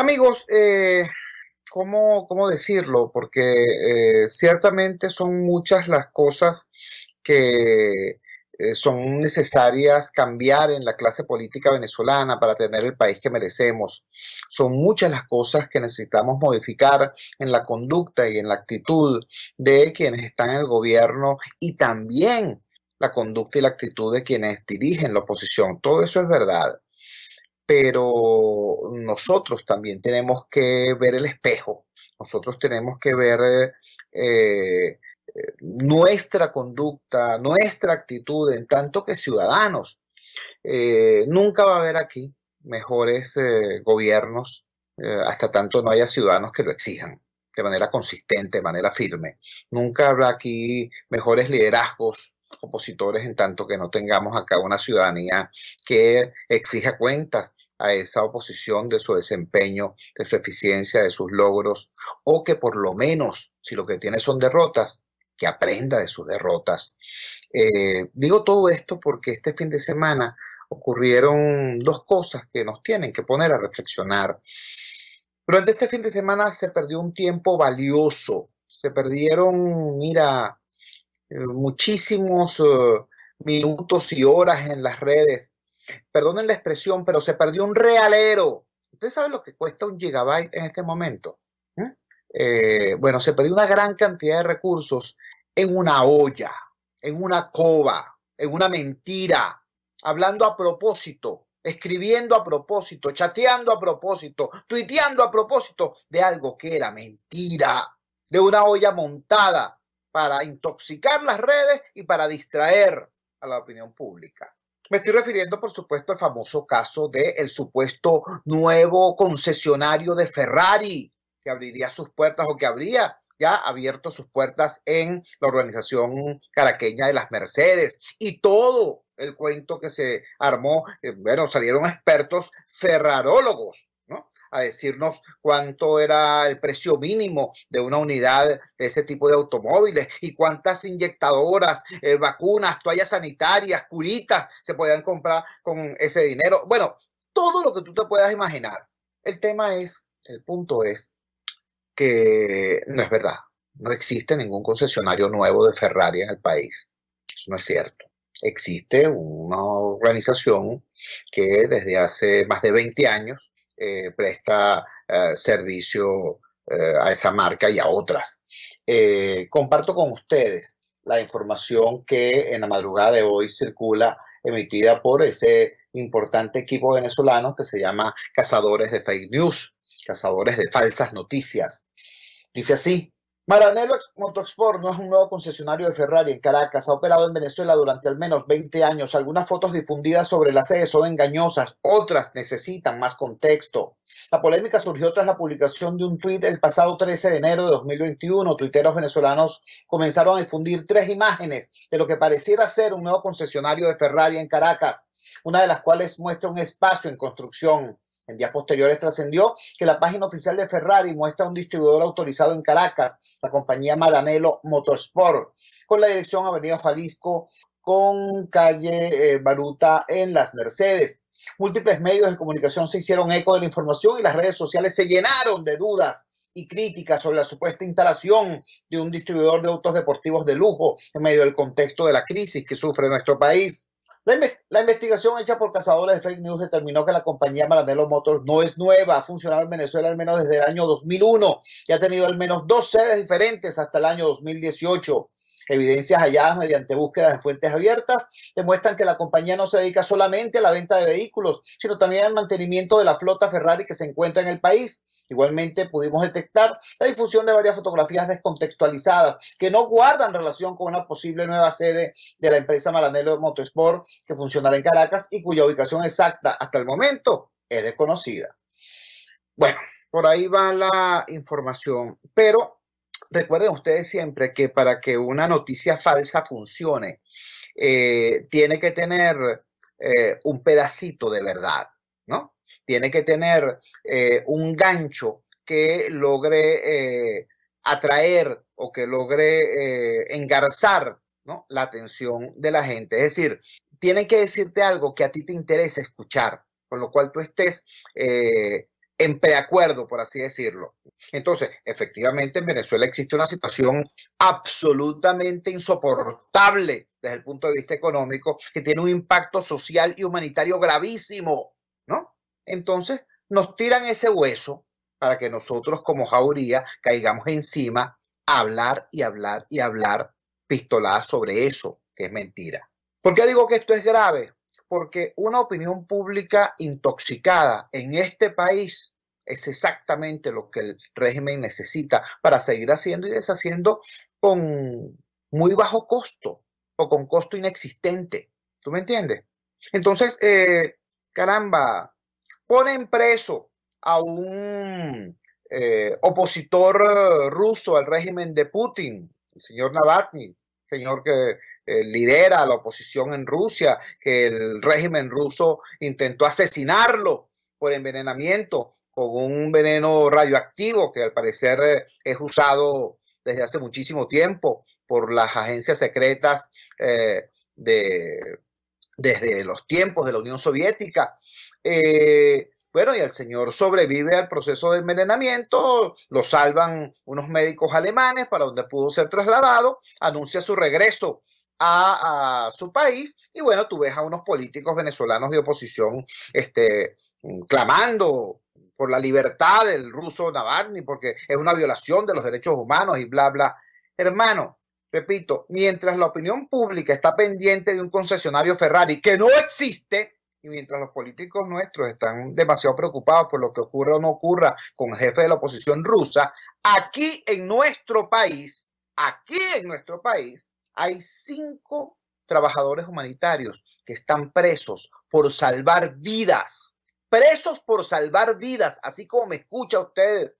Amigos, eh, ¿cómo, decirlo? Porque eh, ciertamente son muchas las cosas que eh, son necesarias cambiar en la clase política venezolana para tener el país que merecemos. Son muchas las cosas que necesitamos modificar en la conducta y en la actitud de quienes están en el gobierno y también la conducta y la actitud de quienes dirigen la oposición. Todo eso es verdad pero nosotros también tenemos que ver el espejo, nosotros tenemos que ver eh, eh, nuestra conducta, nuestra actitud en tanto que ciudadanos. Eh, nunca va a haber aquí mejores gobiernos hasta tanto no haya ciudadanos que lo exijan de manera consistente, de manera firme. Nunca habrá aquí mejores liderazgos opositores en tanto que no tengamos acá una ciudadanía que exija cuentas, a esa oposición de su desempeño, de su eficiencia, de sus logros, o que por lo menos, si lo que tiene son derrotas, que aprenda de sus derrotas. Eh, digo todo esto porque este fin de semana ocurrieron dos cosas que nos tienen que poner a reflexionar. Durante este fin de semana se perdió un tiempo valioso, se perdieron, mira, eh, muchísimos eh, minutos y horas en las redes perdonen la expresión, pero se perdió un realero. Ustedes saben lo que cuesta un gigabyte en este momento. ¿eh? Eh, bueno, se perdió una gran cantidad de recursos en una olla, en una cova, en una mentira, hablando a propósito, escribiendo a propósito, chateando a propósito, tuiteando a propósito de algo que era mentira, de una olla montada para intoxicar las redes y para distraer a la opinión pública. Me estoy refiriendo, por supuesto, al famoso caso del el supuesto nuevo concesionario de Ferrari, que abriría sus puertas o que habría ya abierto sus puertas en la organización caraqueña de las Mercedes y todo el cuento que se armó, eh, bueno, salieron expertos ferrarólogos a decirnos cuánto era el precio mínimo de una unidad de ese tipo de automóviles y cuántas inyectadoras, eh, vacunas, toallas sanitarias, curitas se podían comprar con ese dinero. Bueno, todo lo que tú te puedas imaginar. El tema es, el punto es que no es verdad. No existe ningún concesionario nuevo de Ferrari en el país. Eso no es cierto existe una organización que desde hace más de 20 años eh, presta eh, servicio eh, a esa marca y a otras. comparto con ustedes la información que en la madrugada de hoy circula emitida por ese importante equipo venezolano que se llama Cazadores de Fake News, Cazadores de Falsas Noticias. Dice así, Maranello Motoexport no es un nuevo concesionario de Ferrari en Caracas. Ha operado en Venezuela durante al menos 20 años. Algunas fotos difundidas sobre la sede son engañosas, otras necesitan más contexto. La polémica surgió tras la publicación de un tuit el pasado 13 de enero de 2021. Tuiteros venezolanos comenzaron a difundir tres imágenes de lo que pareciera ser un nuevo concesionario de Ferrari en Caracas, una de las cuales muestra un espacio en construcción. En días posteriores trascendió que la página oficial de Ferrari muestra un distribuidor autorizado en Caracas, la compañía Malanelo Motorsport, con la dirección Avenida Jalisco con calle eh, Baruta en Las Mercedes. Múltiples medios de comunicación se hicieron eco de la información y las redes sociales se llenaron de dudas y críticas sobre la supuesta instalación de un distribuidor de autos deportivos de lujo en medio del contexto de la crisis que sufre nuestro país. La, investigación hecha por cazadores de fake news determinó que la compañía Maranello Motors no es nueva, ha funcionado en Venezuela al menos desde el año 2001 y ha tenido al menos dos sedes diferentes hasta el año 2018. Evidencias halladas mediante búsquedas en fuentes abiertas demuestran que la compañía no se dedica solamente a la venta de vehículos, sino también al mantenimiento de la flota Ferrari que se encuentra en el país. Igualmente pudimos detectar la difusión de varias fotografías descontextualizadas que no guardan relación con una posible nueva sede de la empresa Maranello Motorsport que funcionará en Caracas y cuya ubicación exacta hasta el momento es desconocida. Bueno, por ahí va la información, pero recuerden ustedes siempre que para que una noticia falsa funcione, eh, tiene que tener eh, un pedacito de verdad, ¿no? Tiene que tener eh, un gancho que logre atraer o que logre engarzar ¿no? la atención de la gente. Es decir, tiene que decirte algo que a ti te interesa escuchar, con lo cual tú estés en preacuerdo, por así decirlo. Entonces, efectivamente, en Venezuela existe una situación absolutamente insoportable desde el punto de vista económico, que tiene un impacto social y humanitario gravísimo, ¿no? Entonces, nos tiran ese hueso para que nosotros como jauría caigamos encima a hablar y hablar y hablar pistoladas sobre eso, que es mentira. ¿Por qué digo que esto es grave? porque una opinión pública intoxicada en este país es exactamente lo que el régimen necesita para seguir haciendo y deshaciendo con muy bajo costo o con costo inexistente. ¿Tú me entiendes? Entonces, eh, caramba, ponen preso a un eh, opositor eh, ruso al régimen de Putin, el señor Navalny, señor que eh, lidera la oposición en Rusia, que el régimen ruso intentó asesinarlo por envenenamiento con un veneno radioactivo que al parecer eh, es usado desde hace muchísimo tiempo por las agencias secretas eh, de, desde los tiempos de la Unión Soviética. Bueno, y el señor sobrevive al proceso de envenenamiento, lo salvan unos médicos alemanes para donde pudo ser trasladado, anuncia su regreso a, su país y bueno, tú ves a unos políticos venezolanos de oposición este, clamando por la libertad del ruso Navalny porque es una violación de los derechos humanos y bla, bla. Hermano, repito, mientras la opinión pública está pendiente de un concesionario Ferrari que no existe, y mientras los políticos nuestros están demasiado preocupados por lo que ocurra o no ocurra con el jefe de la oposición rusa, aquí en nuestro país, aquí en nuestro país, hay cinco trabajadores humanitarios que están presos por salvar vidas. Presos por salvar vidas, así como me escucha usted,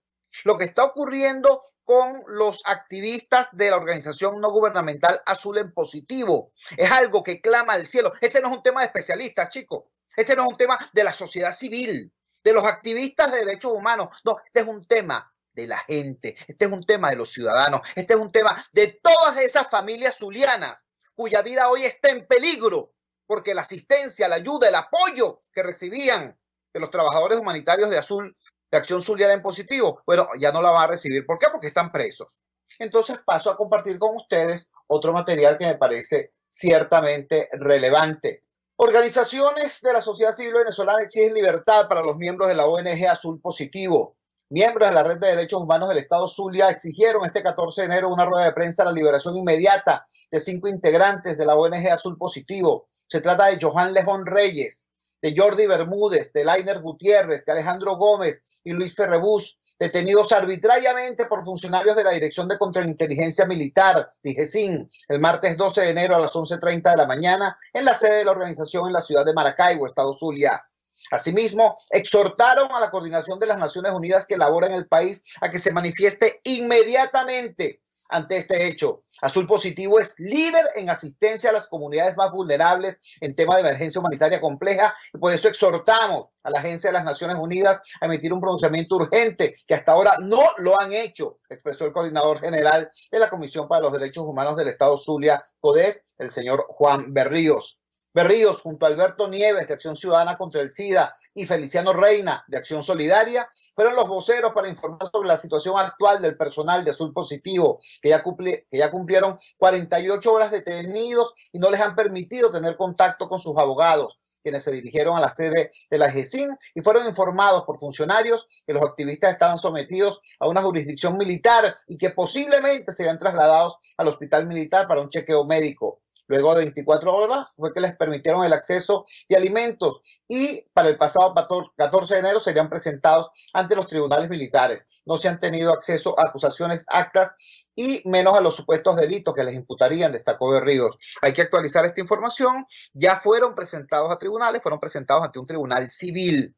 lo que está ocurriendo con los activistas de la organización no gubernamental Azul en Positivo. Es algo que clama al cielo. Este no es un tema de especialistas, chicos. Este no es un tema de la sociedad civil, de los activistas de derechos humanos. No, este es un tema de la gente. Este es un tema de los ciudadanos. Este es un tema de todas esas familias zulianas cuya vida hoy está en peligro porque la asistencia, la ayuda, el apoyo que recibían de los trabajadores humanitarios de Azul de Acción Zuliana en positivo, bueno, ya no la va a recibir. ¿Por qué? Porque están presos. Entonces paso a compartir con ustedes otro material que me parece ciertamente relevante. Organizaciones de la sociedad civil venezolana exigen libertad para los miembros de la ONG Azul Positivo. Miembros de la Red de Derechos Humanos del Estado Zulia exigieron este 14 de enero una rueda de prensa la liberación inmediata de cinco integrantes de la ONG Azul Positivo. Se trata de Johan Lejón Reyes, de Jordi Bermúdez, de Lainer Gutiérrez, de Alejandro Gómez y Luis Ferrebus, detenidos arbitrariamente por funcionarios de la Dirección de Contrainteligencia Militar, sin el martes 12 de enero a las 11.30 de la mañana en la sede de la organización en la ciudad de Maracaibo, Estado Zulia. Asimismo, exhortaron a la coordinación de las Naciones Unidas que labora en el país a que se manifieste inmediatamente ante este hecho. Azul Positivo es líder en asistencia a las comunidades más vulnerables en tema de emergencia humanitaria compleja y por eso exhortamos a la Agencia de las Naciones Unidas a emitir un pronunciamiento urgente que hasta ahora no lo han hecho, expresó el coordinador general de la Comisión para los Derechos Humanos del Estado Zulia Codes, el señor Juan Berríos. Berríos junto a Alberto Nieves de Acción Ciudadana contra el SIDA y Feliciano Reina de Acción Solidaria fueron los voceros para informar sobre la situación actual del personal de Azul Positivo, que ya, cumple, que ya cumplieron 48 horas detenidos y no les han permitido tener contacto con sus abogados quienes se dirigieron a la sede de la GESIN y fueron informados por funcionarios que los activistas estaban sometidos a una jurisdicción militar y que posiblemente serían trasladados al hospital militar para un chequeo médico. Luego de 24 horas fue que les permitieron el acceso de alimentos y para el pasado 14 de enero serían presentados ante los tribunales militares. No se han tenido acceso a acusaciones, actas y menos a los supuestos delitos que les imputarían, destacó de Ríos. Hay que actualizar esta información. Ya fueron presentados a tribunales, fueron presentados ante un tribunal civil,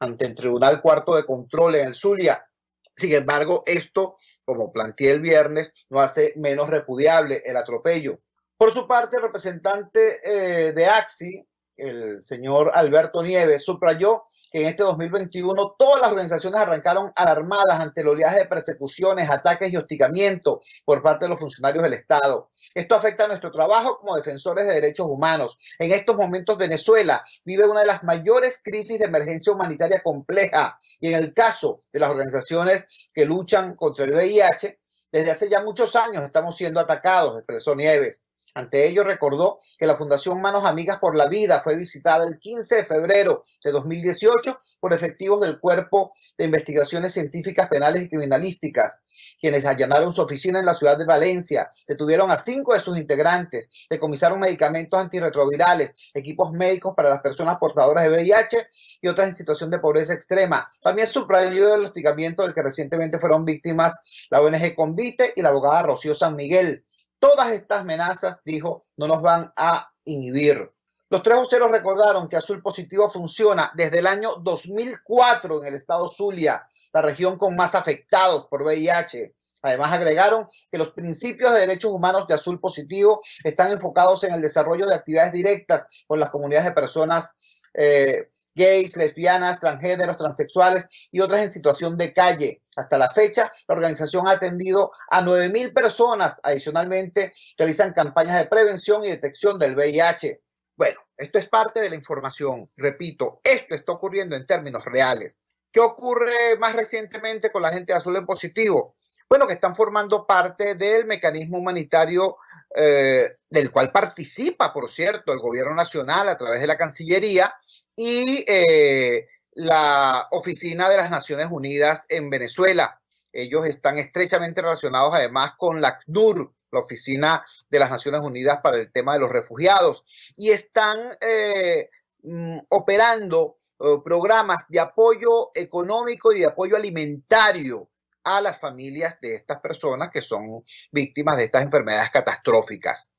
ante el Tribunal Cuarto de Control en Zulia. Sin embargo, esto, como planteé el viernes, no hace menos repudiable el atropello por su parte, el representante eh, de AXI, el señor Alberto Nieves, subrayó que en este 2021 todas las organizaciones arrancaron alarmadas ante el oleaje de persecuciones, ataques y hostigamiento por parte de los funcionarios del Estado. Esto afecta a nuestro trabajo como defensores de derechos humanos. En estos momentos Venezuela vive una de las mayores crisis de emergencia humanitaria compleja y en el caso de las organizaciones que luchan contra el VIH, desde hace ya muchos años estamos siendo atacados, expresó Nieves. Ante ello recordó que la Fundación Manos Amigas por la Vida fue visitada el 15 de febrero de 2018 por efectivos del Cuerpo de Investigaciones Científicas Penales y Criminalísticas, quienes allanaron su oficina en la ciudad de Valencia, detuvieron a cinco de sus integrantes, decomisaron medicamentos antirretrovirales, equipos médicos para las personas portadoras de VIH y otras en situación de pobreza extrema. También subrayó el hostigamiento del que recientemente fueron víctimas la ONG Convite y la abogada Rocío San Miguel. Todas estas amenazas, dijo, no nos van a inhibir. Los tres voceros recordaron que Azul Positivo funciona desde el año 2004 en el estado Zulia, la región con más afectados por VIH. Además, agregaron que los principios de derechos humanos de Azul Positivo están enfocados en el desarrollo de actividades directas con las comunidades de personas eh, gays, lesbianas, transgéneros, transexuales y otras en situación de calle. Hasta la fecha, la organización ha atendido a 9.000 personas. Adicionalmente, realizan campañas de prevención y detección del VIH. Bueno, esto es parte de la información. Repito, esto está ocurriendo en términos reales. ¿Qué ocurre más recientemente con la gente de azul en positivo? Bueno, que están formando parte del mecanismo humanitario eh, del cual participa, por cierto, el gobierno nacional a través de la Cancillería y eh, la Oficina de las Naciones Unidas en Venezuela. Ellos están estrechamente relacionados además con la ACNUR, la Oficina de las Naciones Unidas para el tema de los refugiados, y están eh, mm, operando eh, programas de apoyo económico y de apoyo alimentario a las familias de estas personas que son víctimas de estas enfermedades catastróficas.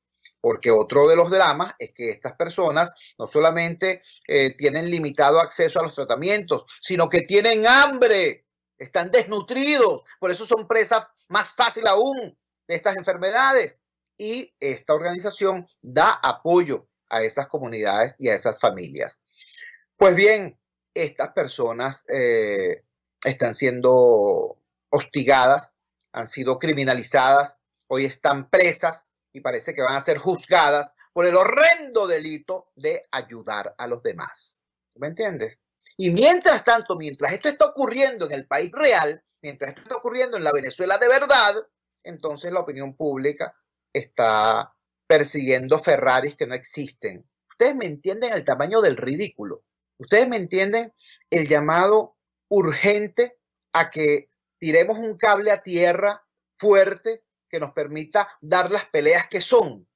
Porque otro de los dramas es que estas personas no solamente eh, tienen limitado acceso a los tratamientos, sino que tienen hambre, están desnutridos, por eso son presas más fácil aún de estas enfermedades. Y esta organización da apoyo a esas comunidades y a esas familias. Pues bien, estas personas eh, están siendo hostigadas, han sido criminalizadas, hoy están presas, y parece que van a ser juzgadas por el horrendo delito de ayudar a los demás. ¿Me entiendes? Y mientras tanto, mientras esto está ocurriendo en el país real, mientras esto está ocurriendo en la Venezuela de verdad, entonces la opinión pública está persiguiendo Ferraris que no existen. Ustedes me entienden el tamaño del ridículo. Ustedes me entienden el llamado urgente a que tiremos un cable a tierra fuerte que nos permita dar las peleas que son,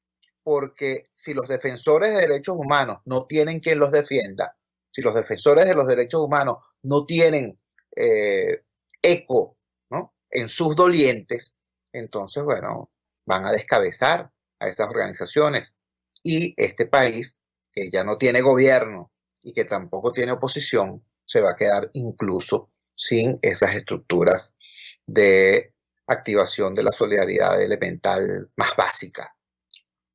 porque si los defensores de derechos humanos no tienen quien los defienda, si los defensores de los derechos humanos no tienen eh, eco ¿no? en sus dolientes, entonces, bueno, van a descabezar a esas organizaciones. Y este país, que ya no tiene gobierno y que tampoco tiene oposición, se va a quedar incluso sin esas estructuras de activación de la solidaridad elemental más básica.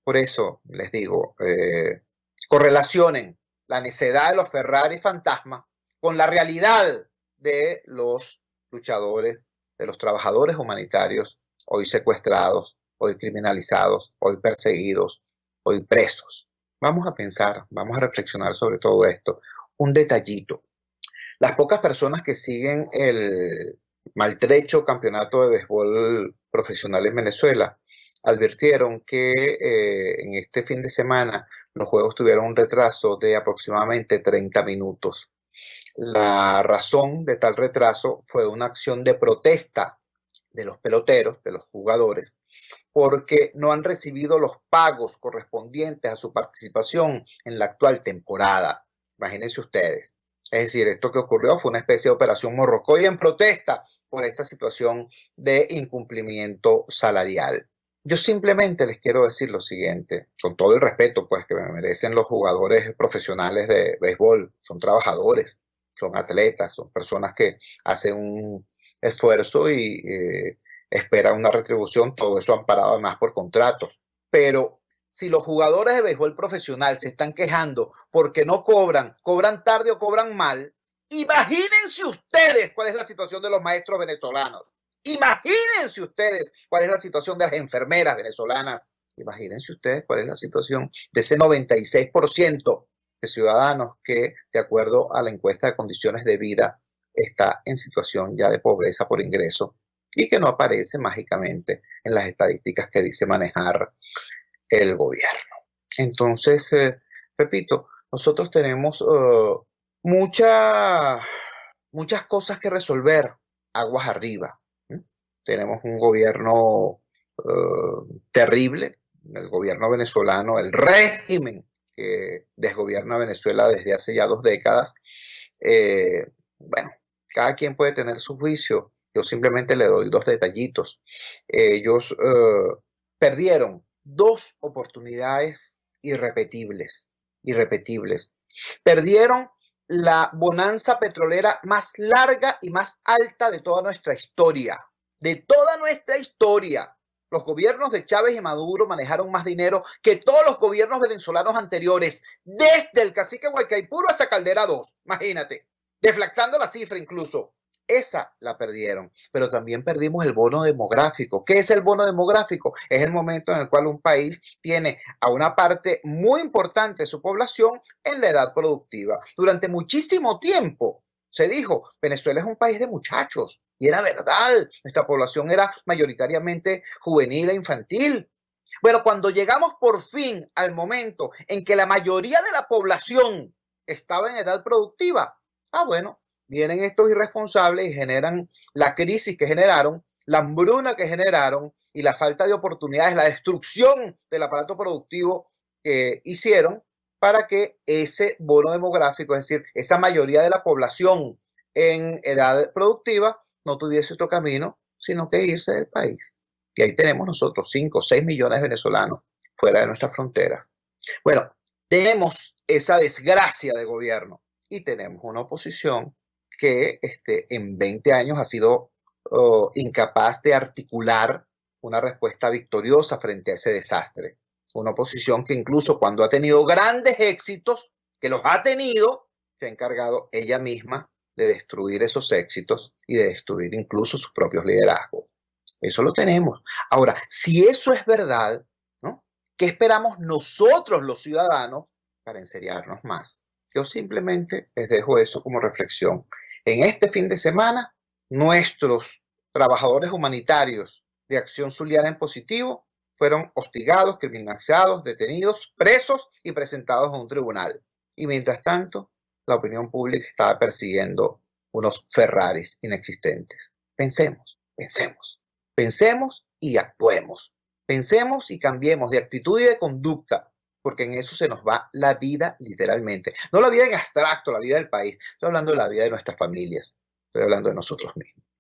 Por eso les digo, eh, correlacionen la necedad de los Ferrari fantasmas con la realidad de los luchadores, de los trabajadores humanitarios hoy secuestrados, hoy criminalizados, hoy perseguidos, hoy presos. Vamos a pensar, vamos a reflexionar sobre todo esto. Un detallito. Las pocas personas que siguen el, maltrecho campeonato de béisbol profesional en Venezuela, advirtieron que eh, en este fin de semana los juegos tuvieron un retraso de aproximadamente 30 minutos. La razón de tal retraso fue una acción de protesta de los peloteros, de los jugadores, porque no han recibido los pagos correspondientes a su participación en la actual temporada. Imagínense ustedes. Es decir, esto que ocurrió fue una especie de operación morrocoy en protesta por esta situación de incumplimiento salarial. Yo simplemente les quiero decir lo siguiente, con todo el respeto pues que me merecen los jugadores profesionales de béisbol, son trabajadores, son atletas, son personas que hacen un esfuerzo y eh, esperan una retribución, todo eso amparado además por contratos. Pero si los jugadores de béisbol profesional se están quejando porque no cobran, cobran tarde o cobran mal, imagínense ustedes cuál es la situación de los maestros venezolanos. Imagínense ustedes cuál es la situación de las enfermeras venezolanas. Imagínense ustedes cuál es la situación de ese 96% de ciudadanos que, de acuerdo a la encuesta de condiciones de vida, está en situación ya de pobreza por ingreso y que no aparece mágicamente en las estadísticas que dice manejar el gobierno. Entonces, eh, repito, nosotros tenemos eh, muchas cosas que resolver aguas arriba. Tenemos un gobierno eh, terrible, el gobierno venezolano, el régimen que desgobierna Venezuela desde hace ya dos décadas. bueno, cada quien puede tener su juicio. Yo simplemente le doy dos detallitos. Ellos perdieron dos oportunidades irrepetibles, irrepetibles. Perdieron la bonanza petrolera más larga y más alta de toda nuestra historia, de toda nuestra historia. Los gobiernos de Chávez y Maduro manejaron más dinero que todos los gobiernos venezolanos anteriores, desde el cacique Huaycaipuro hasta Caldera 2, imagínate, deflactando la cifra incluso. Esa la perdieron, pero también perdimos el bono demográfico. ¿Qué es el bono demográfico? Es el momento en el cual un país tiene a una parte muy importante de su población en la edad productiva. Durante muchísimo tiempo se dijo, Venezuela es un país de muchachos, y era verdad, nuestra población era mayoritariamente juvenil e infantil. Bueno, cuando llegamos por fin al momento en que la mayoría de la población estaba en edad productiva, ah, bueno, vienen estos irresponsables y generan la crisis que generaron, la hambruna que generaron y la falta de oportunidades, la destrucción del aparato productivo que hicieron para que ese bono demográfico, es decir, esa mayoría de la población en edad productiva, no tuviese otro camino sino que irse del país. Y ahí tenemos nosotros 5 o 6 millones de venezolanos fuera de nuestras fronteras. Bueno, tenemos esa desgracia de gobierno y tenemos una oposición que este, en 20 años ha sido oh, incapaz de articular una respuesta victoriosa frente a ese desastre. Una oposición que incluso cuando ha tenido grandes éxitos, que los ha tenido, se ha encargado ella misma de destruir esos éxitos y de destruir incluso sus propios liderazgos. Eso lo tenemos. Ahora, si eso es verdad, ¿no? ¿qué esperamos nosotros los ciudadanos para enseriarnos más? Yo simplemente les dejo eso como reflexión en este fin de semana, nuestros trabajadores humanitarios de Acción Zuliana en Positivo fueron hostigados, criminalizados, detenidos, presos y presentados a un tribunal. Y mientras tanto, la opinión pública estaba persiguiendo unos Ferraris inexistentes. Pensemos, pensemos, pensemos y actuemos. Pensemos y cambiemos de actitud y de conducta porque en eso se nos va la vida literalmente. No la vida en abstracto, la vida del país. Estoy hablando de la vida de nuestras familias. Estoy hablando de nosotros mismos.